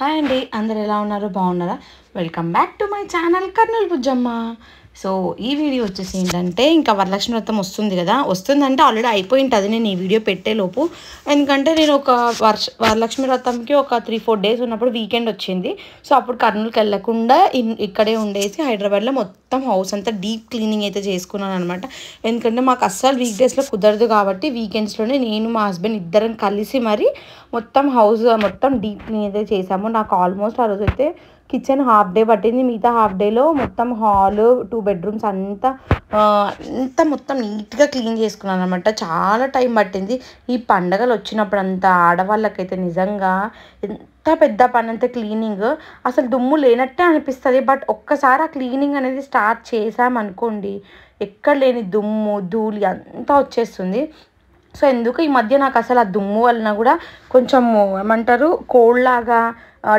hi అండి అందరు ఎలా ఉన్నారు బాగున్నారా welcome back to my channel Kurnool Bujjamma so ఈ వీడియో వచ్చేసి ఏంటంటే ఇంకా వరలక్ష్మి వ్రతం వస్తుంది కదా వస్తుందంటే ఆల్రెడీ అయిపోయింది అది నేను ఈ వీడియో పెట్టేలోపు ఎందుకంటే నేను ఒక వర్ష వరలక్ష్మి వ్రతంకి ఒక త్రీ ఫోర్ డేస్ ఉన్నప్పుడు వీకెండ్ వచ్చింది సో అప్పుడు కర్నూలుకి వెళ్ళకుండా ఇక్కడే ఉండేసి హైదరాబాద్లో మొత్తం హౌస్ అంతా డీప్ క్లీనింగ్ అయితే చేసుకున్నాను అనమాట ఎందుకంటే మాకు అస్సలు వీక్ డేస్లో కుదరదు కాబట్టి వీకెండ్స్లోనే నేను మా హస్బెండ్ ఇద్దరం కలిసి మరి మొత్తం హౌస్ మొత్తం డీప్ క్లీన్ అయితే చేసాము నాకు ఆల్మోస్ట్ ఆ రోజు అయితే కిచెన్ హాఫ్ డే పట్టింది మిగతా హాఫ్ డేలో మొత్తం హాల్ టూ బెడ్రూమ్స్ అంతా అంతా మొత్తం నీట్గా క్లీన్ చేసుకున్నాను అనమాట చాలా టైం పట్టింది ఈ పండగలు వచ్చినప్పుడు అంతా ఆడవాళ్ళకైతే నిజంగా ఎంత పెద్ద పని అంత క్లీనింగ్ అసలు దుమ్ము లేనట్టే అనిపిస్తుంది బట్ ఒక్కసారి ఆ క్లీనింగ్ అనేది స్టార్ట్ చేసామనుకోండి ఎక్కడ లేని దుమ్ము ధూళి అంతా వచ్చేస్తుంది సో ఎందుకు ఈ మధ్య నాకు అసలు ఆ దుమ్ము వలన కూడా కొంచెం ఏమంటారు కోల్డ్ లాగా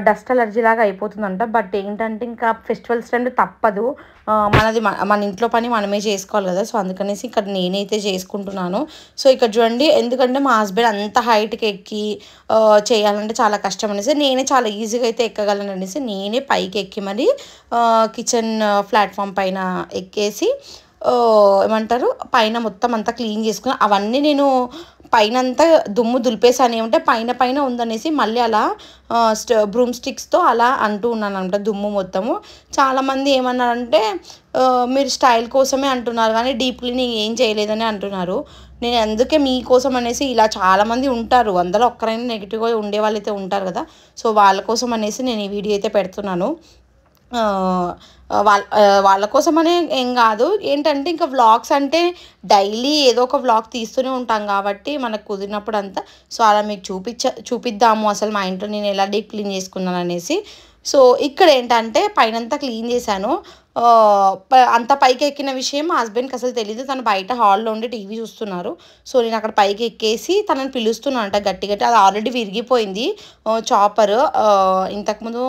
డస్ట్ అలర్జీ లాగా అయిపోతుందంట బట్ ఏంటంటే ఇంకా ఫెస్టివల్స్ అంటే తప్పదు మనది మన ఇంట్లో పని మనమే చేసుకోవాలి కదా సో అందుకనేసి ఇక్కడ నేనైతే చేసుకుంటున్నాను సో ఇక్కడ చూడండి ఎందుకంటే మా హస్బెండ్ అంత హైట్కి ఎక్కి చేయాలంటే చాలా కష్టం అనేసి నేనే చాలా ఈజీగా అయితే ఎక్కగలను అనేసి నేనే పైకి ఎక్కి మరి కిచెన్ ప్లాట్ఫామ్ పైన ఎక్కేసి ఏమంటారు పైన మొత్తం అంతా క్లీన్ చేసుకుని అవన్నీ నేను పైనంతా దుమ్ము దులిపేసాను ఏమంటే పైన పైన ఉందనేసి మళ్ళీ అలా బ్రూమ్ స్టిక్స్తో అలా అంటూ ఉన్నాను అనమాట దుమ్ము మొత్తము చాలామంది ఏమన్నారంటే మీరు స్టైల్ కోసమే అంటున్నారు కానీ డీప్ క్లీనింగ్ ఏం చేయలేదని అంటున్నారు నేను అందుకే మీకోసం అనేసి ఇలా చాలామంది ఉంటారు అందులో ఒక్కరైనా నెగిటివ్గా ఉండే వాళ్ళైతే ఉంటారు కదా సో వాళ్ళ కోసం అనేసి నేను ఈ వీడియో అయితే పెడుతున్నాను వాళ్ళ వాళ్ళ అనే ఏం కాదు ఏంటంటే ఇంకా వ్లాగ్స్ అంటే డైలీ ఏదో ఒక వ్లాగ్ తీస్తూనే ఉంటాం కాబట్టి మనకు కుదిరినప్పుడు అంతా సో అలా మీకు చూపించ చూపిద్దాము అసలు మా ఇంట్లో నేను ఎలా డీప్ క్లీన్ చేసుకున్నాను అనేసి సో ఇక్కడ ఏంటంటే పైనంతా క్లీన్ చేశాను అంత పైకి ఎక్కిన విషయం మా హస్బెండ్కి అసలు తెలియదు తను బయట హాల్లో ఉండి టీవీ చూస్తున్నారు సో నేను అక్కడ పైకి ఎక్కేసి తనని పిలుస్తున్నాను అంట గట్టి గట్టి అది ఆల్రెడీ విరిగిపోయింది చాపర్ ఇంతకుముందు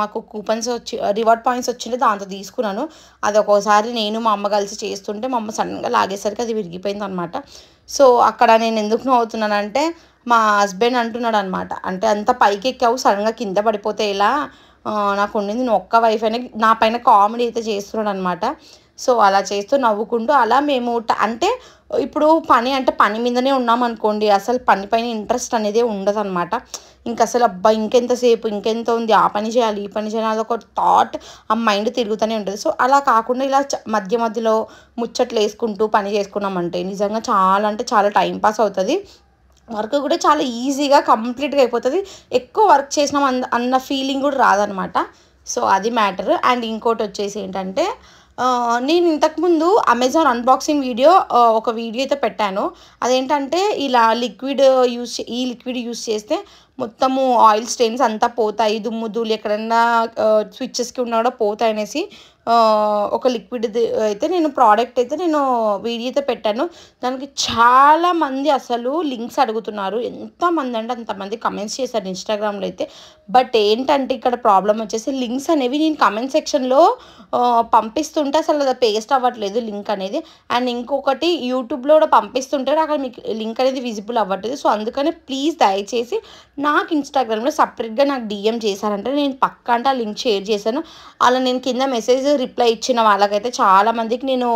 మాకు కూపన్స్ వచ్చి రివార్డ్ పాయింట్స్ వచ్చింది దాంతో తీసుకున్నాను అది ఒక్కోసారి నేను మా అమ్మ కలిసి చేస్తుంటే మా అమ్మ సడన్గా లాగేసరికి అది విరిగిపోయింది అనమాట సో అక్కడ నేను ఎందుకు నవ్వుతున్నానంటే మా హస్బెండ్ అంటున్నాడు అనమాట అంటే అంత పైకి ఎక్కావు సడన్గా కింద పడిపోతే ఇలా నాకు ఉండింది నేను ఒక్క వైఫ్ అయినా నా పైన కామెడీ అయితే చేస్తున్నాడు అనమాట సో అలా చేస్తూ నవ్వుకుంటూ అలా మేము అంటే ఇప్పుడు పని అంటే పని మీదనే ఉన్నాం అనుకోండి అసలు పని పైన ఇంట్రెస్ట్ అనేది ఉండదు అనమాట ఇంక అసలు అబ్బా ఇంకెంతసేపు ఇంకెంత ఉంది ఆ పని చేయాలి ఈ పని చేయాలి అదొక థాట్ ఆ మైండ్ తిరుగుతూనే ఉంటుంది సో అలా కాకుండా ఇలా మధ్య మధ్యలో ముచ్చట్లు వేసుకుంటూ పని చేసుకున్నామంటే నిజంగా చాలా అంటే చాలా టైం పాస్ అవుతుంది వర్క్ కూడా చాలా ఈజీగా కంప్లీట్గా అయిపోతుంది ఎక్కువ వర్క్ చేసినాం అన్న అన్న ఫీలింగ్ కూడా రాదనమాట సో అది మ్యాటర్ అండ్ ఇంకోటి వచ్చేసి ఏంటంటే నేను ఇంతకుముందు అమెజాన్ అన్బాక్సింగ్ వీడియో ఒక వీడియో అయితే పెట్టాను అదేంటంటే ఇలా లిక్విడ్ యూస్ ఈ లిక్విడ్ యూస్ చేస్తే మొత్తము ఆయిల్ స్టెయిన్స్ అంతా పోతాయి దుమ్ము ధూళి ఎక్కడన్నా స్విచ్చెస్కి ఉన్నా కూడా పోతాయి అనేసి ఒక లిక్విడ్ అయితే నేను ప్రోడక్ట్ అయితే నేను వీడియో అయితే పెట్టాను దానికి చాలామంది అసలు లింక్స్ అడుగుతున్నారు ఎంతమంది అంటే అంతమంది కమెంట్స్ చేశారు ఇన్స్టాగ్రామ్లో అయితే బట్ ఏంటంటే ఇక్కడ ప్రాబ్లం వచ్చేసి లింక్స్ అనేవి నేను కమెంట్ సెక్షన్లో పంపిస్తుంటే అసలు అది పేస్ట్ అవ్వట్లేదు లింక్ అనేది అండ్ ఇంకొకటి యూట్యూబ్లో కూడా పంపిస్తుంటే అక్కడ మీకు లింక్ అనేది విజిబుల్ అవ్వట్లేదు సో అందుకని ప్లీజ్ దయచేసి నాకు ఇన్స్టాగ్రామ్లో సపరేట్గా నాకు డిఎం చేశారంటే నేను పక్క అంటే ఆ లింక్ షేర్ చేశాను అలా నేను కింద మెసేజ్ రిప్లై ఇచ్చిన వాళ్ళకైతే చాలా మందికి నేను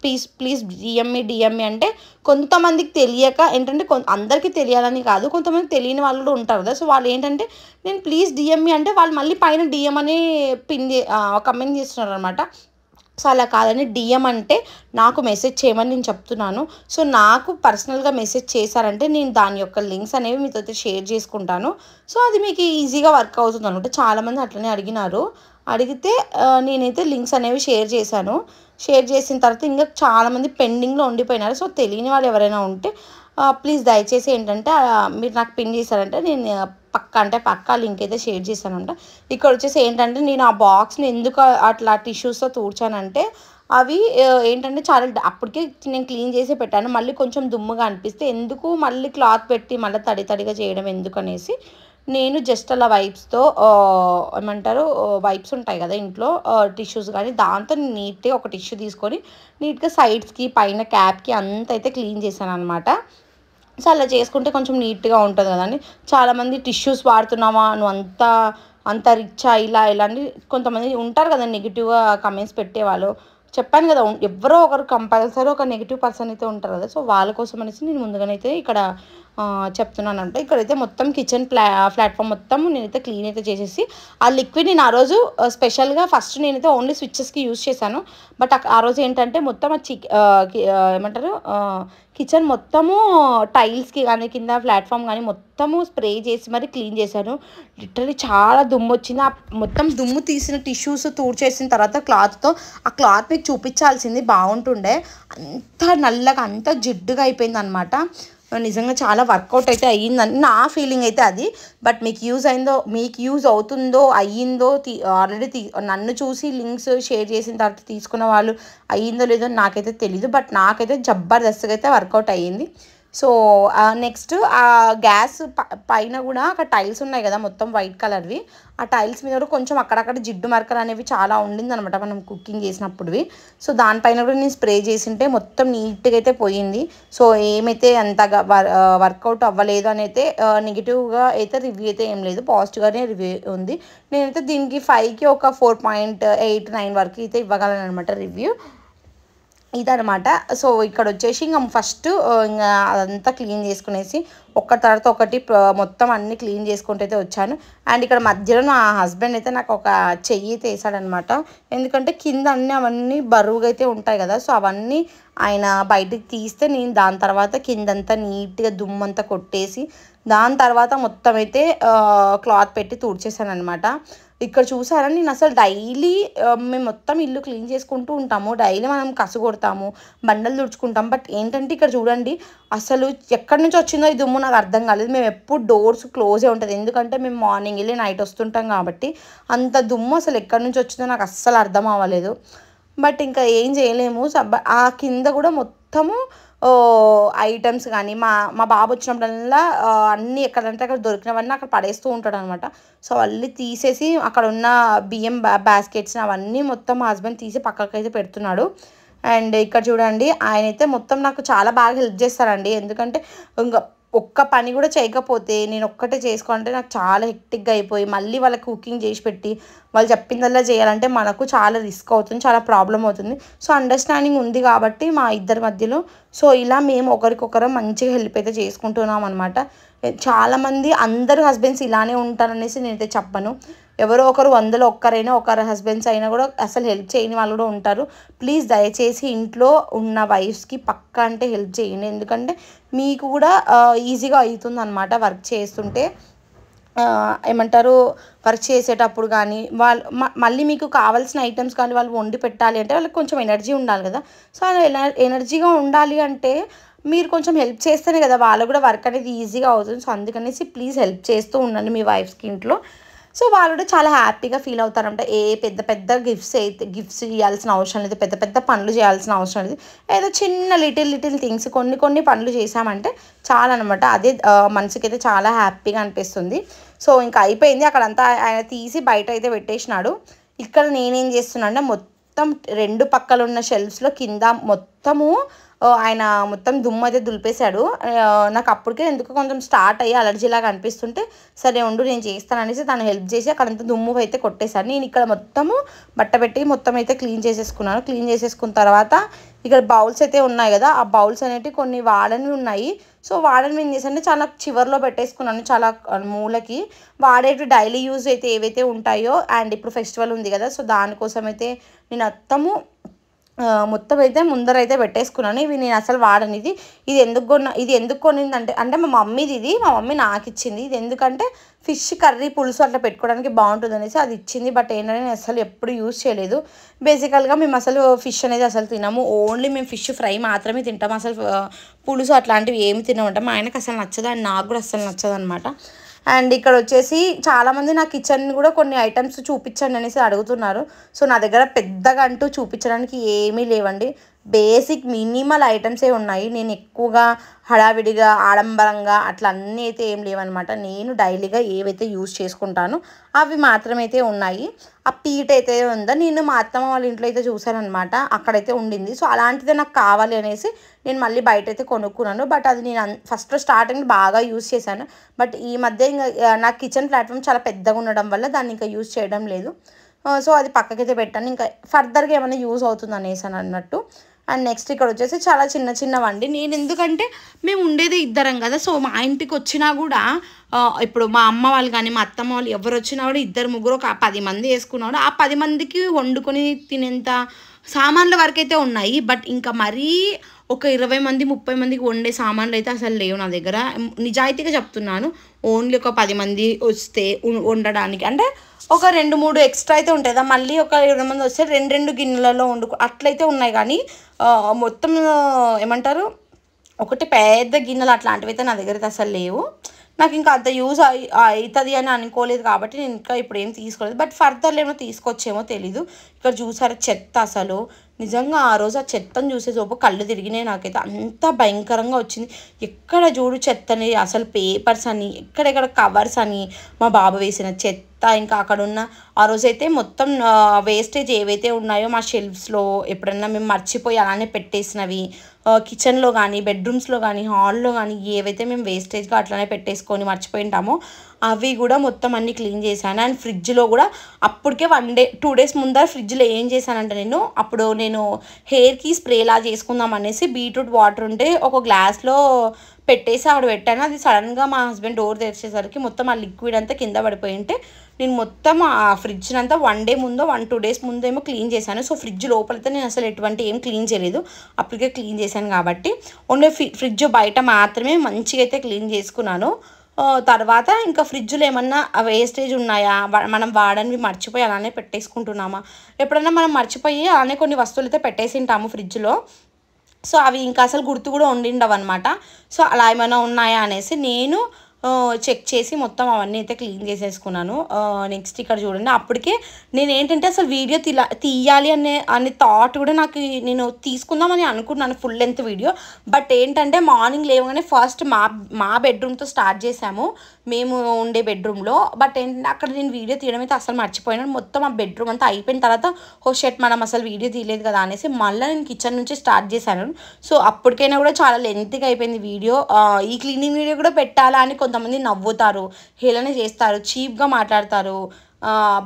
ప్లీజ్ ప్లీజ్ డిఎంఈ డిఎంఈ అంటే కొంతమందికి తెలియక ఏంటంటే అందరికీ తెలియాలని కాదు కొంతమంది తెలియని వాళ్ళు కూడా ఉంటారు కదా సో వాళ్ళు ఏంటంటే నేను ప్లీజ్ డిఎంఈ అంటే వాళ్ళు మళ్ళీ పైన డిఎం అని పిన్ కమెంట్ చేస్తున్నారు అనమాట సో అలా కాదని డిఎం అంటే నాకు మెసేజ్ చేయమని నేను చెప్తున్నాను సో నాకు పర్సనల్గా మెసేజ్ చేశారంటే నేను దాని యొక్క లింక్స్ అనేవి మీతో షేర్ చేసుకుంటాను సో అది మీకు ఈజీగా వర్క్ అవుతుంది అనమాట చాలామంది అట్లనే అడిగినారు అడిగితే నేనైతే లింక్స్ అనేవి షేర్ చేశాను షేర్ చేసిన తర్వాత ఇంకా చాలామంది పెండింగ్లో ఉండిపోయినారు సో తెలియని వాళ్ళు ఎవరైనా ఉంటే ప్లీజ్ దయచేసి ఏంటంటే మీరు నాకు పిన్ చేశారంటే నేను పక్క అంటే పక్క లింక్ అయితే షేర్ చేశానంట ఇక్కడ వచ్చేసి ఏంటంటే నేను ఆ బాక్స్ని ఎందుకు అట్లా టిష్యూస్తో తూడ్చానంటే అవి ఏంటంటే చాలా అప్పటికే నేను క్లీన్ చేసి పెట్టాను మళ్ళీ కొంచెం దుమ్ముగా అనిపిస్తే ఎందుకు మళ్ళీ క్లాత్ పెట్టి మళ్ళీ తడి తడిగా చేయడం ఎందుకనేసి నేను జస్ట్ అలా వైప్స్తో ఏమంటారు వైప్స్ ఉంటాయి కదా ఇంట్లో టిష్యూస్ కానీ దాంతో నీట్గా ఒక టిష్యూ తీసుకొని నీట్గా సైడ్స్కి పైన క్యాప్కి అంత అయితే క్లీన్ చేశాను అనమాట సో అలా చేసుకుంటే కొంచెం నీట్గా ఉంటుంది కదండి చాలామంది టిష్యూస్ వాడుతున్నావా నువ్వు అంతా అంత రిచ్ ఇలా ఇలా అని కొంతమంది ఉంటారు కదా నెగిటివ్గా కమెంట్స్ పెట్టేవాళ్ళు చెప్పాను కదా ఎవరో ఒకరు కంపల్సరీ ఒక నెగిటివ్ పర్సన్ అయితే ఉంటారు కదా సో వాళ్ళ కోసం అనేసి నేను ముందుగానైతే ఇక్కడ చెప్తున్నాను అంటే ఇక్కడైతే మొత్తం కిచెన్ ప్లా ప్లాట్ఫామ్ మొత్తం నేనైతే క్లీన్ అయితే చేసేసి ఆ లిక్విడ్ నేను ఆ రోజు స్పెషల్గా ఫస్ట్ నేనైతే ఓన్లీ స్విచ్చెస్కి యూజ్ చేశాను బట్ ఆ రోజు ఏంటంటే మొత్తం ఆ ఏమంటారు కిచెన్ మొత్తము టైల్స్కి కానీ కింద ప్లాట్ఫామ్ కానీ మొత్తము స్ప్రే చేసి మరి క్లీన్ చేశాను లిటరలీ చాలా దుమ్ము వచ్చింది ఆ మొత్తం దుమ్ము తీసిన టిష్యూస్ తూడ్చేసిన తర్వాత క్లాత్తో ఆ క్లాత్ మీకు చూపించాల్సింది బాగుంటుండే అంత నల్లగా అంత జిడ్డుగా అయిపోయింది అనమాట నిజంగా చాలా వర్కౌట్ అయితే అయ్యిందని నా ఫీలింగ్ అయితే అది బట్ మీకు యూజ్ అయిందో మీకు యూజ్ అవుతుందో అయ్యిందో ఆల్రెడీ నన్ను చూసి లింక్స్ షేర్ చేసిన తర్వాత తీసుకున్న వాళ్ళు అయ్యిందో లేదో నాకైతే తెలీదు బట్ నాకైతే జబర్దస్త్గా అయితే వర్కౌట్ అయ్యింది సో నెక్స్ట్ ఆ గ్యాస్ పైన కూడా అక్కడ టైల్స్ ఉన్నాయి కదా మొత్తం వైట్ కలర్వి ఆ టైల్స్ మీద కూడా కొంచెం అక్కడక్కడ జిడ్డు మరకలు అనేవి చాలా ఉండింది అనమాట మనం కుకింగ్ చేసినప్పుడువి సో దానిపైన కూడా నేను స్ప్రే చేసింటే మొత్తం నీట్గా అయితే పోయింది సో ఏమైతే అంతగా వర్కౌట్ అవ్వలేదు అని అయితే నెగిటివ్గా అయితే రివ్యూ అయితే ఏం లేదు పాజిటివ్గానే రివ్యూ ఉంది నేనైతే దీనికి ఫైవ్కి ఒక ఫోర్ పాయింట్ ఎయిట్ నైన్ వరకు అయితే ఇవ్వగలను అనమాట రివ్యూ ఇదనమాట సో ఇక్కడ వచ్చేసి ఇంకా ఫస్ట్ ఇంకా అదంతా క్లీన్ చేసుకునేసి ఒక్క తర్వాత ఒకటి మొత్తం అన్ని క్లీన్ చేసుకుంటూ అయితే వచ్చాను అండ్ ఇక్కడ మధ్యలో నా హస్బెండ్ అయితే నాకు ఒక చెయ్యి అయితే వేసాడనమాట ఎందుకంటే కింద అన్నీ అవన్నీ బరువుగా అయితే ఉంటాయి కదా సో అవన్నీ ఆయన బయటికి తీస్తే నేను దాని తర్వాత కిందంతా నీట్గా దుమ్మంతా కొట్టేసి దాని తర్వాత మొత్తం అయితే క్లాత్ పెట్టి తుడిచేసాను అనమాట ఇక్కడ చూసారా నేను అసలు డైలీ మేము మొత్తం ఇల్లు క్లీన్ చేసుకుంటూ ఉంటాము డైలీ మనం కసు కొడతాము బండలు తుడుచుకుంటాం బట్ ఏంటంటే ఇక్కడ చూడండి అసలు ఎక్కడి నుంచి వచ్చిందో ఈ దుమ్ము నాకు అర్థం కాలేదు మేము ఎప్పుడు డోర్స్ క్లోజే ఉంటుంది ఎందుకంటే మేము మార్నింగ్ వెళ్ళి నైట్ వస్తుంటాం కాబట్టి అంత దుమ్ము అసలు ఎక్కడి నుంచి వచ్చిందో నాకు అస్సలు అర్థం అవ్వలేదు బట్ ఇంకా ఏం చేయలేము ఆ కింద కూడా మొత్తము ఐటమ్స్ కానీ మా మా బాబు వచ్చినప్పుడల్లా అన్నీ ఎక్కడంటే అక్కడ దొరికినవన్నీ అక్కడ పడేస్తూ ఉంటాడు అనమాట సో అన్నీ తీసేసి అక్కడ ఉన్న బియ్యం బాస్కెట్స్ అవన్నీ మొత్తం మా హస్బెండ్ తీసి పక్కకైతే పెడుతున్నాడు అండ్ ఇక్కడ చూడండి ఆయన అయితే మొత్తం నాకు చాలా బాగా హెల్ప్ చేస్తారండి ఎందుకంటే ఇంకా ఒక్క పని కూడా చేయకపోతే నేను ఒక్కటే చేసుకోవాలంటే నాకు చాలా హెక్టిక్గా అయిపోయి మళ్ళీ వాళ్ళకి కుకింగ్ చేసి పెట్టి వాళ్ళు చెప్పిందల్లా చేయాలంటే మనకు చాలా రిస్క్ అవుతుంది చాలా ప్రాబ్లం అవుతుంది సో అండర్స్టాండింగ్ ఉంది కాబట్టి మా ఇద్దరి మధ్యలో సో ఇలా మేము ఒకరికొకరం మంచిగా హెల్ప్ అయితే చేసుకుంటున్నాం అనమాట చాలామంది అందరు హస్బెండ్స్ ఇలానే ఉంటారనేసి నేనైతే చెప్పను ఎవరో ఒకరు వందలో ఒక్కరైనా ఒకరు హస్బెండ్స్ అయినా కూడా అసలు హెల్ప్ చేయని వాళ్ళు కూడా ఉంటారు ప్లీజ్ దయచేసి ఇంట్లో ఉన్న వైఫ్స్కి పక్కా అంటే హెల్ప్ చేయండి ఎందుకంటే మీకు కూడా ఈజీగా అవుతుంది అనమాట వర్క్ చేస్తుంటే ఏమంటారు వర్క్ చేసేటప్పుడు కానీ వాళ్ళు మళ్ళీ మీకు కావాల్సిన ఐటమ్స్ కానీ వాళ్ళు వండి పెట్టాలి అంటే వాళ్ళకి కొంచెం ఎనర్జీ ఉండాలి కదా సో ఎనర్జీగా ఉండాలి అంటే మీరు కొంచెం హెల్ప్ చేస్తేనే కదా వాళ్ళు కూడా వర్క్ అనేది ఈజీగా అవుతుంది సో అందుకనేసి ప్లీజ్ హెల్ప్ చేస్తూ ఉండండి మీ వైఫ్స్కి ఇంట్లో సో వాళ్ళు చాలా హ్యాపీగా ఫీల్ అవుతారంట ఏ పెద్ద పెద్ద గిఫ్ట్స్ అయితే గిఫ్ట్స్ ఇవ్వాల్సిన అవసరం లేదు పెద్ద పెద్ద పనులు చేయాల్సిన అవసరం లేదు ఏదో చిన్న లిటిల్ లిటిల్ థింగ్స్ కొన్ని కొన్ని పనులు చేశామంటే చాలా అనమాట అదే మనసుకైతే చాలా హ్యాపీగా అనిపిస్తుంది సో ఇంకా అయిపోయింది అక్కడంతా ఆయన తీసి బయట అయితే పెట్టేసినాడు ఇక్కడ నేనేం చేస్తున్నా అంటే మొత్తం రెండు పక్కలున్న షెల్ఫ్స్లో కింద మొత్తము ఆయన మొత్తం దుమ్ము అయితే దులిపేశాడు నాకు అప్పటికే ఎందుకు కొంచెం స్టార్ట్ అయ్యి అలర్జీలాగా అనిపిస్తుంటే సరే ఉండు నేను చేస్తాను అనేసి తను హెల్ప్ చేసి అక్కడంతా దుమ్ము అయితే కొట్టేశాను నేను ఇక్కడ మొత్తము బట్ట పెట్టి మొత్తం అయితే క్లీన్ చేసేసుకున్నాను క్లీన్ చేసేసుకున్న తర్వాత ఇక్కడ బౌల్స్ అయితే ఉన్నాయి కదా ఆ బౌల్స్ అనేవి కొన్ని వాడనివి ఉన్నాయి సో వాడని ఏం చేసాను చాలా చివరిలో పెట్టేసుకున్నాను చాలా మూలకి వాడే డైలీ యూజ్ అయితే ఏవైతే ఉంటాయో అండ్ ఇప్పుడు ఫెస్టివల్ ఉంది కదా సో దానికోసం అయితే నేను అత్తము మొత్తం అయితే ముందర అయితే పెట్టేసుకున్నాను ఇవి నేను అసలు వాడని ఇది ఇది ఎందుకు కొన్న ఇది ఎందుకు కొనిందంటే అంటే మా మమ్మీది ఇది మా మమ్మీ నాకు ఇచ్చింది ఇది ఎందుకంటే ఫిష్ కర్రీ పులుసు అట్లా పెట్టుకోవడానికి బాగుంటుంది అనేసి అది ఇచ్చింది బట్ ఏంటంటే నేను అసలు ఎప్పుడు యూజ్ చేయలేదు బేసికల్గా మేము అసలు ఫిష్ అనేది అసలు తినము ఓన్లీ మేము ఫిష్ ఫ్రై మాత్రమే తింటాము అసలు పులుసు అట్లాంటివి ఏమి తినమంటాం ఆయనకు అసలు నచ్చదు అండ్ నాకు కూడా అసలు నచ్చదు అనమాట అండ్ ఇక్కడ వచ్చేసి చాలామంది నా కిచెన్ కూడా కొన్ని ఐటమ్స్ చూపించండి అనేసి అడుగుతున్నారు సో నా దగ్గర పెద్దగా అంటూ చూపించడానికి ఏమీ లేవండి బేసిక్ మినిమల్ ఐటమ్సే ఉన్నాయి నేను ఎక్కువగా హడావిడిగా ఆడంబరంగా అట్లా అన్నీ అయితే ఏం లేవన్నమాట నేను డైలీగా ఏవైతే యూజ్ చేసుకుంటానో అవి మాత్రమైతే ఉన్నాయి ఆ పీట అయితే ఉందో నేను మా అత్తమ్మ వాళ్ళ ఇంట్లో అయితే చూశానమాట అక్కడైతే ఉండింది సో అలాంటిదే నాకు కావాలి అనేసి నేను మళ్ళీ బయట అయితే కొనుక్కున్నాను బట్ అది నేను ఫస్ట్ స్టార్టింగ్ బాగా యూజ్ చేశాను బట్ ఈ మధ్య ఇంకా నా కిచెన్ ప్లాట్ఫామ్ చాలా పెద్దగా ఉండడం వల్ల దాన్ని ఇంకా యూజ్ చేయడం లేదు సో అది పక్కకైతే పెట్టాను ఇంకా ఫర్దర్గా ఏమైనా యూజ్ అవుతుంది అనేసి అన్నట్టు అండ్ నెక్స్ట్ ఇక్కడ వచ్చేసి చాలా చిన్న చిన్నవండి నేను ఎందుకంటే మేము ఉండేది ఇద్దరం కదా సో మా ఇంటికి వచ్చినా కూడా ఇప్పుడు మా అమ్మ వాళ్ళు కానీ మా అత్తమ్మ వాళ్ళు ఎవరు వచ్చినా కూడా ఇద్దరు ముగ్గురు ఒక పది మంది వేసుకున్నాడు ఆ పది మందికి వండుకొని తినేంత సామాన్ల వరకైతే ఉన్నాయి బట్ ఇంకా మరీ ఒక ఇరవై మంది ముప్పై మందికి వండే సామాన్లు అయితే అసలు లేవు నా దగ్గర నిజాయితీగా చెప్తున్నాను ఓన్లీ ఒక పది మంది వస్తే వండడానికి అంటే ఒక రెండు మూడు ఎక్స్ట్రా అయితే ఉంటుందా మళ్ళీ ఒక ఇరవై మంది వస్తే రెండు రెండు గిన్నెలలో వండుకు అట్లయితే ఉన్నాయి కానీ మొత్తం ఏమంటారు ఒకటి పెద్ద గిన్నెలు అట్లాంటివి అయితే నా దగ్గర అయితే అసలు లేవు నాకు ఇంకా అంత యూజ్ అవుతుంది అని అనుకోలేదు కాబట్టి నేను ఇంకా ఇప్పుడు ఏం తీసుకోలేదు బట్ ఫర్దర్లో ఏమో తీసుకొచ్చేమో తెలీదు ఇక్కడ చూసారా చెత్త అసలు నిజంగా ఆ రోజు ఆ చెత్తను చూసేసేపు కళ్ళు తిరిగినాయి నాకైతే అంత భయంకరంగా వచ్చింది ఎక్కడ చూడు చెత్తని అసలు పేపర్స్ అని ఎక్కడెక్కడ కవర్స్ అని మా బాబు వేసిన చెత్త ఇంకా అక్కడ ఉన్న ఆ రోజైతే మొత్తం వేస్టేజ్ ఏవైతే ఉన్నాయో మా షెల్ఫ్స్లో ఎప్పుడన్నా మేము మర్చిపోయి అలానే పెట్టేసినవి కిచెన్లో కానీ బెడ్రూమ్స్లో కానీ హాల్లో కానీ ఏవైతే మేము వేస్టేజ్గా అట్లానే పెట్టేసుకొని మర్చిపోయి ఉంటామో అవి కూడా మొత్తం అన్ని క్లీన్ చేశాను అండ్ ఫ్రిడ్జ్లో కూడా అప్పటికే వన్ డే టూ డేస్ ముందర ఫ్రిడ్జ్లో ఏం చేశానంటే నేను అప్పుడు నేను హెయిర్కి స్ప్రేలా చేసుకుందాం అనేసి బీట్రూట్ వాటర్ ఉంటే ఒక గ్లాస్లో పెట్టేసి ఆవిడ పెట్టాను అది సడన్గా మా హస్బెండ్ డోర్ తెరిచేసరికి మొత్తం ఆ లిక్విడ్ అంతా కింద పడిపోయి ఉంటే నేను మొత్తం ఆ ఫ్రిడ్జ్ని అంతా వన్ డే ముందో వన్ టూ డేస్ ముందేమో క్లీన్ చేశాను సో ఫ్రిడ్జ్ లోపలతో నేను అసలు ఎటువంటి ఏం క్లీన్ చేయలేదు అప్పటికే క్లీన్ చేశాను కాబట్టి ఓన్లీ ఫ్రిడ్జ్ బయట మాత్రమే మంచిగా అయితే క్లీన్ చేసుకున్నాను తర్వాత ఇంకా ఫ్రిడ్జ్లో ఏమన్నా వేస్టేజ్ ఉన్నాయా మనం వాడనివి మర్చిపోయి అలానే పెట్టేసుకుంటున్నామా ఎప్పుడైనా మనం మర్చిపోయి అలానే కొన్ని వస్తువులు అయితే పెట్టేసి ఉంటాము ఫ్రిడ్జ్లో సో అవి ఇంకా అసలు గుర్తు కూడా ఉండిండవు అనమాట సో అలా ఏమైనా ఉన్నాయా అనేసి నేను చెక్ చేసి మొత్తం అవన్నీ అయితే క్లీన్ చేసేసుకున్నాను నెక్స్ట్ ఇక్కడ చూడండి అప్పటికే నేను ఏంటంటే అసలు వీడియో తిలా తీయాలి అనే అనే థాట్ కూడా నాకు నేను తీసుకుందామని అనుకున్నాను ఫుల్ లెంత్ వీడియో బట్ ఏంటంటే మార్నింగ్ లేవగానే ఫస్ట్ మా మా బెడ్రూమ్తో స్టార్ట్ చేశాము మేము ఉండే బెడ్రూమ్లో బట్ ఏంటంటే అక్కడ నేను వీడియో తీయడం అయితే అసలు మర్చిపోయినాను మొత్తం ఆ బెడ్రూమ్ అంతా అయిపోయిన తర్వాత హో షర్ట్ మనం అసలు వీడియో తీయలేదు కదా అనేసి మళ్ళీ నేను కిచెన్ నుంచి స్టార్ట్ చేశాను సో అప్పటికైనా కూడా చాలా లెంత్గా అయిపోయింది వీడియో ఈ క్లీనింగ్ వీడియో కూడా పెట్టాలా అని కొంత కొంతమంది నవ్వుతారు హేళన చేస్తారు చీప్గా మాట్లాడతారు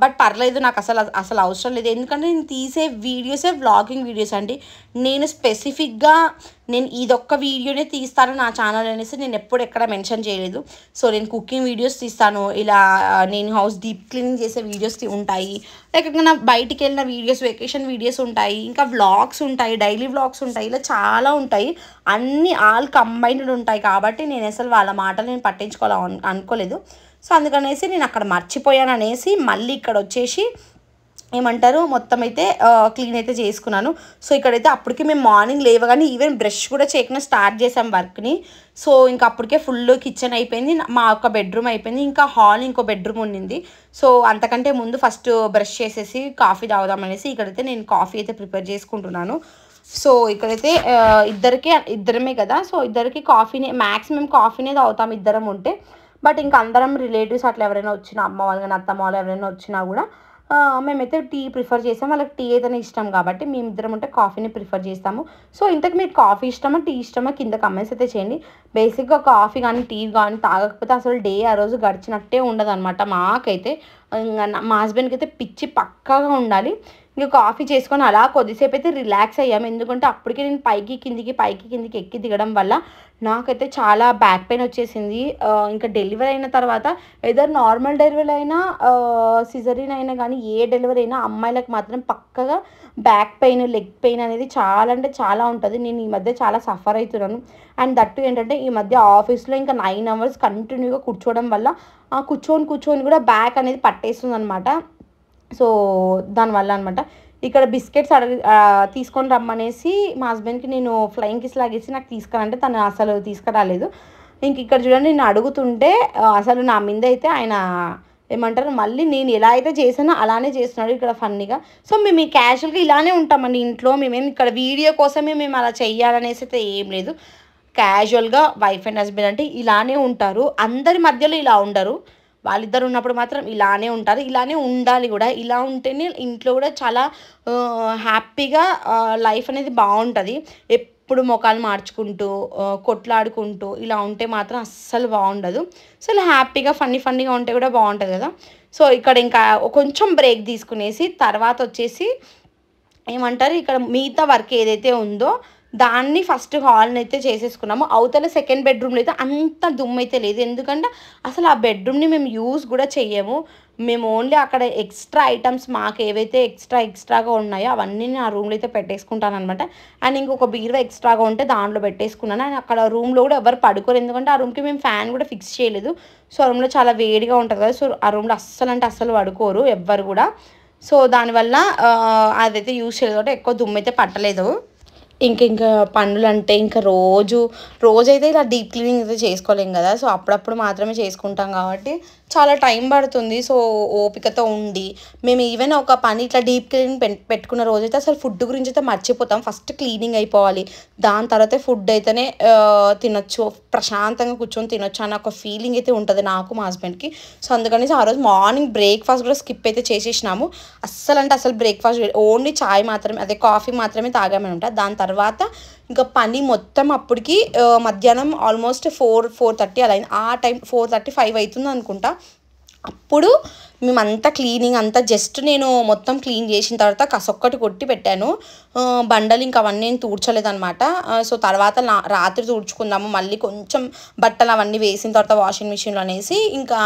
బట్ పర్లేదు నాకు అసలు అసలు అవసరం లేదు ఎందుకంటే నేను తీసే వీడియోసే వ్లాగింగ్ వీడియోస్ అండి నేను స్పెసిఫిక్గా నేను ఇదొక్క వీడియోనే తీస్తాను నా ఛానల్ అనేసి నేను ఎప్పుడు ఎక్కడ మెన్షన్ చేయలేదు సో నేను కుకింగ్ వీడియోస్ తీస్తాను ఇలా నేను హౌస్ డీప్ క్లీనింగ్ చేసే వీడియోస్ ఉంటాయి లేకపోతే బయటికి వెళ్ళిన వీడియోస్ వెకేషన్ వీడియోస్ ఉంటాయి ఇంకా వ్లాగ్స్ ఉంటాయి డైలీ వ్లాగ్స్ ఉంటాయి ఇలా చాలా ఉంటాయి అన్నీ ఆల్ కంబైన్డ్ ఉంటాయి కాబట్టి నేను అసలు వాళ్ళ మాటలు నేను పట్టించుకోవాలి అనుకోలేదు సో అందుకనేసి నేను అక్కడ మర్చిపోయాను అనేసి మళ్ళీ ఇక్కడ వచ్చేసి ఏమంటారు మొత్తం అయితే క్లీన్ అయితే చేసుకున్నాను సో ఇక్కడైతే అప్పటికి మేము మార్నింగ్ లేవగానే ఈవెన్ బ్రష్ కూడా చేయకుండా స్టార్ట్ చేసాం వర్క్ని సో ఇంకా అప్పటికే ఫుల్ కిచెన్ అయిపోయింది మా ఒక బెడ్రూమ్ అయిపోయింది ఇంకా హాల్ ఇంకో బెడ్రూమ్ ఉండింది సో అంతకంటే ముందు ఫస్ట్ బ్రష్ చేసేసి కాఫీ తాగుదాం అనేసి ఇక్కడైతే నేను కాఫీ అయితే ప్రిపేర్ చేసుకుంటున్నాను సో ఇక్కడైతే ఇద్దరికి ఇద్దరమే కదా సో ఇద్దరికి కాఫీనే మ్యాక్సిమం కాఫీనే తాగుతాం ఇద్దరం ఉంటే బట్ ఇంకా అందరం రిలేటివ్స్ అట్లా ఎవరైనా వచ్చినా అమ్మ వాళ్ళు కానీ అత్తమ్మ వాళ్ళు ఎవరైనా వచ్చినా కూడా మేమైతే టీ ప్రిఫర్ చేసాం వాళ్ళకి టీ అయితేనే ఇష్టం కాబట్టి మేమిద్దరం ఉంటే కాఫీని ప్రిఫర్ చేస్తాము సో ఇంతకు మీరు కాఫీ ఇష్టమా టీ ఇష్టమా కింద కమెంట్స్ అయితే చేయండి బేసిక్గా కాఫీ కానీ టీ కానీ తాగకపోతే అసలు డే ఆ రోజు గడిచినట్టే ఉండదు అనమాట మాకైతే మా హస్బెండ్కి అయితే పిచ్చి పక్కగా ఉండాలి ఇంకా కాఫీ చేసుకొని అలా కొద్దిసేపు అయితే రిలాక్స్ అయ్యాము ఎందుకంటే అప్పటికే నేను పైకి కిందికి పైకి కిందికి ఎక్కి దిగడం వల్ల నాకైతే చాలా బ్యాక్ పెయిన్ వచ్చేసింది ఇంకా డెలివరీ అయిన తర్వాత వెదర్ నార్మల్ డెలివరీ అయినా సిజరీన్ అయినా కానీ ఏ డెలివరీ అయినా అమ్మాయిలకు మాత్రం పక్కగా బ్యాక్ పెయిన్ లెగ్ పెయిన్ అనేది చాలా అంటే చాలా ఉంటుంది నేను ఈ మధ్య చాలా సఫర్ అవుతున్నాను అండ్ దట్టు ఏంటంటే ఈ మధ్య ఆఫీస్లో ఇంకా నైన్ అవర్స్ కంటిన్యూగా కూర్చోవడం వల్ల కూర్చొని కూర్చొని కూడా బ్యాక్ అనేది పట్టేస్తుంది అనమాట సో దానివల్ల అనమాట ఇక్కడ బిస్కెట్స్ అడగ తీసుకొని రమ్మనేసి మా హస్బెండ్కి నేను ఫ్లయింగ్ కిస్ లాగేసి నాకు తీసుకురంటే తను అసలు తీసుకురాలేదు ఇంక ఇక్కడ చూడండి నేను అడుగుతుంటే అసలు నా మీద అయితే ఆయన ఏమంటారు మళ్ళీ నేను ఎలా అయితే చేసానో అలానే చేస్తున్నాడు ఇక్కడ ఫన్నీగా సో మేము క్యాషువల్గా ఇలానే ఉంటామండి ఇంట్లో మేమేమి ఇక్కడ వీడియో కోసమే మేము అలా చెయ్యాలనేసి అయితే ఏం లేదు క్యాజువల్గా వైఫ్ అండ్ హస్బెండ్ అంటే ఇలానే ఉంటారు అందరి మధ్యలో ఇలా ఉండరు వాళ్ళిద్దరు ఉన్నప్పుడు మాత్రం ఇలానే ఉంటారు ఇలానే ఉండాలి కూడా ఇలా ఉంటేనే ఇంట్లో కూడా చాలా హ్యాపీగా లైఫ్ అనేది బాగుంటుంది ఎప్పుడు మొఖాలు మార్చుకుంటూ కొట్లాడుకుంటూ ఇలా ఉంటే మాత్రం అస్సలు బాగుండదు సో ఇలా హ్యాపీగా ఫన్నీ ఫన్నీగా ఉంటే కూడా బాగుంటుంది కదా సో ఇక్కడ ఇంకా కొంచెం బ్రేక్ తీసుకునేసి తర్వాత వచ్చేసి ఏమంటారు ఇక్కడ మిగతా వర్క్ ఏదైతే ఉందో దాన్ని ఫస్ట్ హాల్ని అయితే చేసేసుకున్నాము అవతల సెకండ్ బెడ్రూమ్లో అయితే అంత దుమ్ము అయితే లేదు ఎందుకంటే అసలు ఆ బెడ్రూమ్ని మేము యూజ్ కూడా చెయ్యము మేము ఓన్లీ అక్కడ ఎక్స్ట్రా ఐటమ్స్ మాకు ఏవైతే ఎక్స్ట్రా ఎక్స్ట్రాగా ఉన్నాయో అవన్నీ ఆ రూమ్లో అయితే పెట్టేసుకుంటాను అనమాట అండ్ ఇంకొక బీరువా ఎక్స్ట్రాగా ఉంటే దాంట్లో పెట్టేసుకున్నాను అండ్ అక్కడ రూమ్లో కూడా ఎవరు పడుకోరు ఎందుకంటే ఆ రూమ్కి మేము ఫ్యాన్ కూడా ఫిక్స్ చేయలేదు సో ఆ రూమ్లో చాలా వేడిగా ఉంటుంది కదా సో ఆ రూమ్లో అస్సలు అంటే అస్సలు పడుకోరు ఎవ్వరు కూడా సో దానివల్ల అదైతే యూజ్ చేయలేదు కాబట్టి ఎక్కువ దుమ్ము అయితే పట్టలేదు ఇంక ఇంకా పనులు అంటే ఇంకా రోజు రోజైతే ఇలా డీప్ క్లీనింగ్ అయితే చేసుకోలేం కదా సో అప్పుడప్పుడు మాత్రమే చేసుకుంటాం కాబట్టి చాలా టైం పడుతుంది సో ఓపికతో ఉండి మేము ఈవెన్ ఒక పని ఇట్లా డీప్ క్లీన్ పెట్టుకున్న రోజైతే అసలు ఫుడ్ గురించి అయితే మర్చిపోతాం ఫస్ట్ క్లీనింగ్ అయిపోవాలి దాని తర్వాతే ఫుడ్ అయితేనే తినొచ్చు ప్రశాంతంగా కూర్చొని తినొచ్చు అన్న ఒక ఫీలింగ్ అయితే ఉంటుంది నాకు మా హస్బెండ్కి సో అందుకని ఆ రోజు మార్నింగ్ బ్రేక్ఫాస్ట్ కూడా స్కిప్ అయితే చేసేసినాము అస్సలు అంటే అసలు బ్రేక్ఫాస్ట్ ఓన్లీ చాయ్ మాత్రమే అదే కాఫీ మాత్రమే తాగామని ఉంటా దాని తర్వాత ఇంకా పని మొత్తం అప్పటికి మధ్యాహ్నం ఆల్మోస్ట్ ఫోర్ ఫోర్ థర్టీ అలా అయింది ఆ టైం ఫోర్ థర్టీ ఫైవ్ అవుతుంది అనుకుంటా అప్పుడు మేమంతా క్లీనింగ్ అంతా జస్ట్ నేను మొత్తం క్లీన్ చేసిన తర్వాత కసొక్కటి కొట్టి పెట్టాను బండలు ఇంకా అవన్నీ నేను తూడ్చలేదనమాట సో తర్వాత రాత్రి తూడ్చుకుందాము మళ్ళీ కొంచెం బట్టలు అవన్నీ వేసిన తర్వాత వాషింగ్ మిషన్లో అనేసి ఇంకా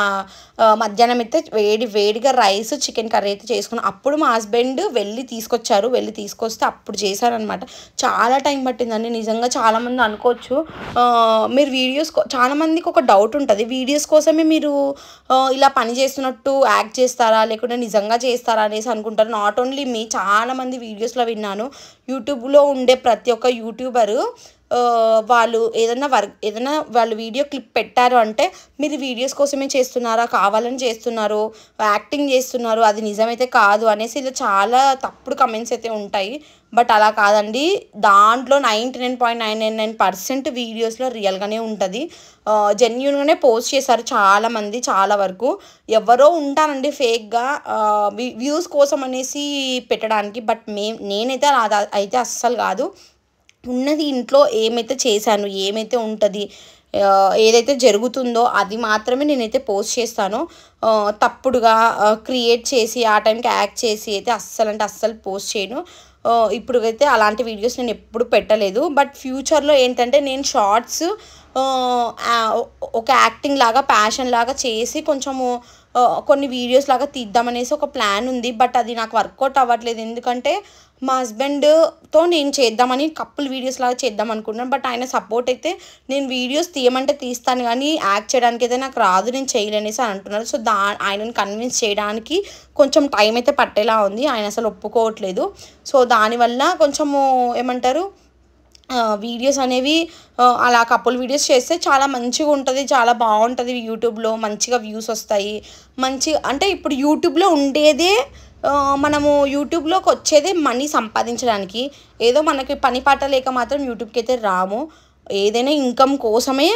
మధ్యాహ్నం అయితే వేడి వేడిగా రైస్ చికెన్ కర్రీ అయితే చేసుకున్నాను అప్పుడు మా హస్బెండ్ వెళ్ళి తీసుకొచ్చారు వెళ్ళి తీసుకొస్తే అప్పుడు చేశారనమాట చాలా టైం పట్టిందండి నిజంగా చాలామంది అనుకోవచ్చు మీరు వీడియోస్ చాలామందికి ఒక డౌట్ ఉంటుంది వీడియోస్ కోసమే మీరు ఇలా పని చేస్తున్నట్టు యాక్ట్ యాక్ట్ చేస్తారా లేకుంటే నిజంగా చేస్తారా అనేసి అనుకుంటారు నాట్ ఓన్లీ మీ చాలామంది వీడియోస్లో విన్నాను యూట్యూబ్లో ఉండే ప్రతి ఒక్క యూట్యూబరు వాళ్ళు ఏదైనా వర్క్ ఏదైనా వాళ్ళు వీడియో క్లిప్ పెట్టారు అంటే మీరు వీడియోస్ కోసమే చేస్తున్నారా కావాలని చేస్తున్నారు యాక్టింగ్ చేస్తున్నారు అది నిజమైతే కాదు అనేసి ఇలా చాలా తప్పుడు కమెంట్స్ అయితే ఉంటాయి బట్ అలా కాదండి దాంట్లో ninety nine point nine nine nine percent వీడియోస్లో రియల్గానే ఉంటుంది జెన్యున్గానే పోస్ట్ చేశారు చాలామంది చాలా వరకు ఎవరో ఉంటారండి ఫేక్గా వ్యూస్ కోసం అనేసి పెట్టడానికి బట్ మే నేనైతే అలా అయితే అస్సలు కాదు ఉన్నది ఇంట్లో ఏమైతే చేశాను ఏమైతే ఉంటుంది ఏదైతే జరుగుతుందో అది మాత్రమే నేనైతే పోస్ట్ చేస్తాను తప్పుడుగా క్రియేట్ చేసి ఆ టైంకి యాక్ట్ చేసి అయితే అస్సలు అంటే అస్సలు పోస్ట్ చేయను ఇప్పుడు అయితే అలాంటి వీడియోస్ నేను ఎప్పుడు పెట్టలేదు బట్ ఫ్యూచర్లో ఏంటంటే నేను షార్ట్స్ ఒక యాక్టింగ్ లాగా ప్యాషన్ లాగా చేసి కొంచెము కొన్ని వీడియోస్ లాగా తీద్దామనేసి ఒక ప్లాన్ ఉంది బట్ అది నాకు వర్కౌట్ అవ్వట్లేదు ఎందుకంటే మా హస్బెండ్తో నేను చేద్దామని కప్పులు వీడియోస్ లాగా చేద్దాం అనుకుంటున్నాను బట్ ఆయన సపోర్ట్ అయితే నేను వీడియోస్ తీయమంటే తీస్తాను కానీ యాక్ట్ చేయడానికి అయితే నాకు రాదు నేను చేయలేనేసి అని అంటున్నారు సో దా ఆయనను కన్విన్స్ చేయడానికి కొంచెం టైం అయితే పట్టేలా ఉంది ఆయన అసలు ఒప్పుకోవట్లేదు సో దానివల్ల కొంచెము ఏమంటారు వీడియోస్ అనేవి అలా కపుల్ వీడియోస్ చేస్తే చాలా మంచిగా ఉంటుంది చాలా బాగుంటుంది యూట్యూబ్లో మంచిగా వ్యూస్ వస్తాయి మంచి అంటే ఇప్పుడు యూట్యూబ్లో ఉండేదే మనము యూట్యూబ్లోకి వచ్చేదే మనీ సంపాదించడానికి ఏదో మనకి పని పాట లేక మాత్రం యూట్యూబ్కి అయితే రాము ఏదైనా ఇన్కమ్ కోసమే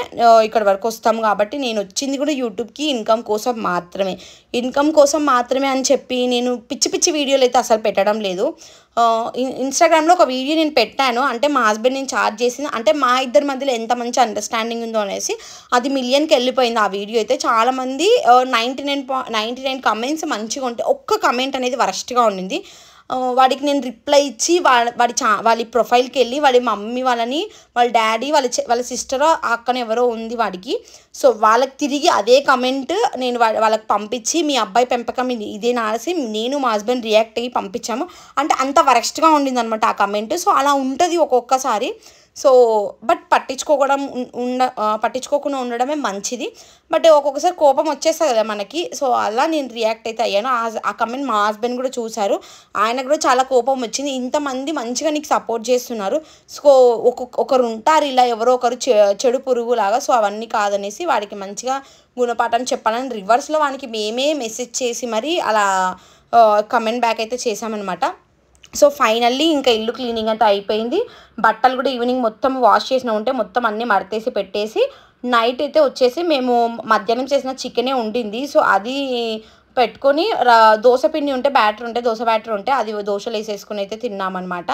ఇక్కడ వరకు వస్తాం కాబట్టి నేను వచ్చింది కూడా యూట్యూబ్కి ఇన్కమ్ కోసం మాత్రమే ఇన్కమ్ కోసం మాత్రమే అని చెప్పి నేను పిచ్చి పిచ్చి వీడియోలు అయితే అసలు పెట్టడం లేదు ఇన్స్టాగ్రామ్లో ఒక వీడియో నేను పెట్టాను అంటే మా హస్బెండ్ నేను చార్జ్ చేసింది అంటే మా ఇద్దరి మధ్యలో ఎంత మంచి అండర్స్టాండింగ్ ఉందో అనేసి అది మిలియన్కి వెళ్ళిపోయింది ఆ వీడియో అయితే చాలామంది ninety nine ninety nine comments మంచిగా ఉంటాయి ఒక్క కమెంట్ అనేది వరస్ట్గా ఉండింది వాడికి నేను రిప్లై ఇచ్చి వాడి వాడి చా వాళ్ళ ప్రొఫైల్కి వెళ్ళి వాడి మమ్మీ వాళ్ళని వాళ్ళ డాడీ వాళ్ళ వాళ్ళ సిస్టర్ అక్కన ఎవరో ఉంది వాడికి సో వాళ్ళకి తిరిగి అదే కమెంట్ నేను వాళ్ళకి పంపించి మీ అబ్బాయి పెంపకం ఇదే నాసి నేను మా హస్బెండ్ రియాక్ట్ అయ్యి పంపించాము అంటే అంత వరస్ట్గా ఉండింది అనమాట ఆ కమెంట్ సో అలా ఉంటుంది ఒక్కొక్కసారి సో బట్ పట్టించుకోవడం ఉండ పట్టించుకోకుండా ఉండడమే మంచిది బట్ ఒక్కొక్కసారి కోపం వచ్చేస్తుంది కదా మనకి సో అలా నేను రియాక్ట్ అయితే అయ్యాను ఆ కమెంట్ మా హస్బెండ్ కూడా చూశారు ఆయన కూడా చాలా కోపం వచ్చింది ఇంతమంది మంచిగా నీకు సపోర్ట్ చేస్తున్నారు సో ఒక్కొక్క ఒకరు ఉంటారు ఇలా ఎవరో ఒకరు చెడు పురుగులాగా సో అవన్నీ కాదనేసి వాడికి మంచిగా గుణపాఠం చెప్పాలని రివర్స్లో వానికి మేమే మెసేజ్ చేసి మరి అలా కమెంట్ బ్యాక్ అయితే చేసామన్నమాట సో ఫైనల్లీ ఇంకా ఇల్లు క్లీనింగ్ అంతా అయిపోయింది బట్టలు కూడా ఈవినింగ్ మొత్తం వాష్ చేసిన ఉంటే మొత్తం అన్నీ మరతేసి పెట్టేసి నైట్ అయితే వచ్చేసి మేము మధ్యాహ్నం చేసిన చికెనే ఉండింది సో అది పెట్టుకొని దోశ పిండి ఉంటే బ్యాటర్ ఉంటే దోశ బ్యాటర్ ఉంటే అది దోశలు వేసేసుకుని అయితే తిన్నామన్నమాట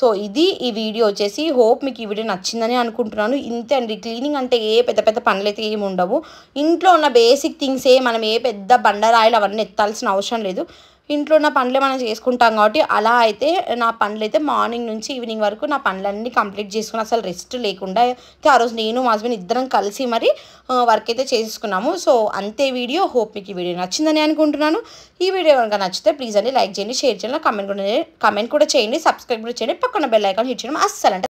సో ఇది ఈ వీడియో వచ్చేసి హోప్ మీకు ఈ వీడియో నచ్చిందని అనుకుంటున్నాను ఇంతే అండి క్లీనింగ్ అంటే ఏ పెద్ద పెద్ద పనులు అయితే ఏమి ఉండవు ఇంట్లో ఉన్న బేసిక్ థింగ్స్ ఏ మనం ఏ పెద్ద బండరాయిలు అవన్నీ ఎత్తాల్సిన అవసరం లేదు ఇంట్లో ఉన్న పనులే మనం చేసుకుంటాం కాబట్టి అలా అయితే నా పనులు అయితే మార్నింగ్ నుంచి ఈవినింగ్ వరకు నా పనులన్నీ కంప్లీట్ చేసుకుని అసలు రెస్ట్ లేకుండా అయితే ఆ రోజు నేను మా హస్బెండ్ ఇద్దరం కలిసి మరి వర్క్ అయితే చేసుకున్నాము సో అంతే వీడియో హోప్ మీకు ఈ వీడియో నచ్చిందని అనుకుంటున్నాను ఈ వీడియో కనుక నచ్చితే ప్లీజ్ అండి లైక్ చేయండి షేర్ చేయండి కమెంట్ కూడా కమెంట్ కూడా చేయండి సబ్స్క్రైబ్ కూడా చేయండి పక్కన బెల్ ఐకాన్ హిట్ చేయడం అస్సలు